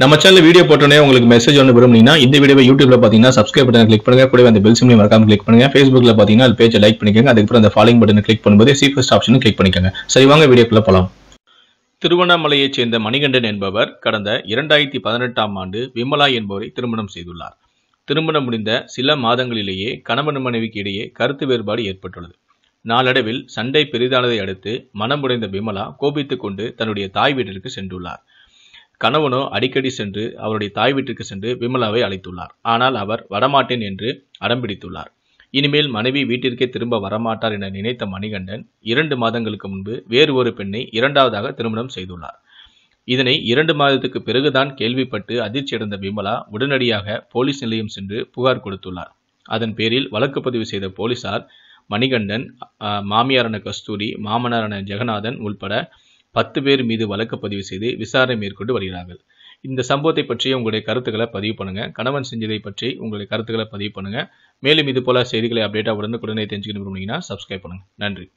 நம்ம channel video போட்டோன்னே உங்களுக்கு மெசேஜ் ஒன்று விரும்புனீங்கன்னா இந்த வீடியோ யூடியூப்ல பார்த்தீங்கன்னா சப்ஸ்கிரைப் பட்டன் கிளிக் பண்ணுங்க கூட அந்த பெல் சிம்லையும் மறக்காம கிளிக் பண்ணுங்க ஃபேஸ்புக்ல பார்த்தீங்கன்னா அது பேஜை லைக் பண்ணிக்கோங்க அதுக்கப்புறம் அந்த ஃபாலோ பட்டனை கிளிக் பண்ணும்போது சி ஃபர்ஸ்ட் ஆப்ஷன் கிளிக் பண்ணிக்கோங்க சரி வாங்க வீடியோக்குள்ள போகலாம் திருவண்ணாமலையைச் சேர்ந்த மணிகண்டன் என்பவர் கடந்த இரண்டாயிரத்தி பதினெட்டாம் ஆண்டு விமலா என்பவரை திருமணம் செய்துள்ளார் திருமணம் முடிந்த சில மாதங்களிலேயே கணவன் மனைவிக்கு இடையே கருத்து வேறுபாடு ஏற்பட்டுள்ளது நாளடைவில் சண்டை பெரிதானதை அடுத்து மனம் விமலா கோபித்துக் கொண்டு தன்னுடைய தாய் வீட்டிற்கு சென்றுள்ளார் கணவனோ அடிக்கடி சென்று அவருடைய தாய் வீட்டிற்கு சென்று விமலாவை அழைத்துள்ளார் ஆனால் அவர் வரமாட்டேன் என்று அடம்பிடித்துள்ளார் இனிமேல் மனைவி வீட்டிற்கே திரும்ப வரமாட்டார் என நினைத்த மணிகண்டன் இரண்டு மாதங்களுக்கு முன்பு வேறு ஒரு பெண்ணை இரண்டாவதாக திருமணம் செய்துள்ளார் இதனை இரண்டு மாதத்துக்கு பிறகுதான் கேள்விப்பட்டு அதிர்ச்சியடைந்த விமலா உடனடியாக போலீஸ் நிலையம் சென்று புகார் கொடுத்துள்ளார் அதன் பேரில் வழக்கு பதிவு செய்த போலீசார் மணிகண்டன் மாமியாரான கஸ்தூரி மாமனாரான ஜெகநாதன் உள்பட பத்து பேர் மீது வழக்கு பதிவு செய்து விசாரணை மேற்கொண்டு வருகிறார்கள் இந்த சம்பவத்தை பற்றி உங்களுடைய கருத்துக்களை பதிவு பண்ணுங்கள் கணவன் செஞ்சதை பற்றி உங்களுடைய கருத்துக்களை பதிவு பண்ணுங்கள் மேலும் இது போல செய்திகளை அப்டேட்டாக உடனே தெரிஞ்சுக்கணும் சப்ஸ்கிரைப் பண்ணுங்கள் நன்றி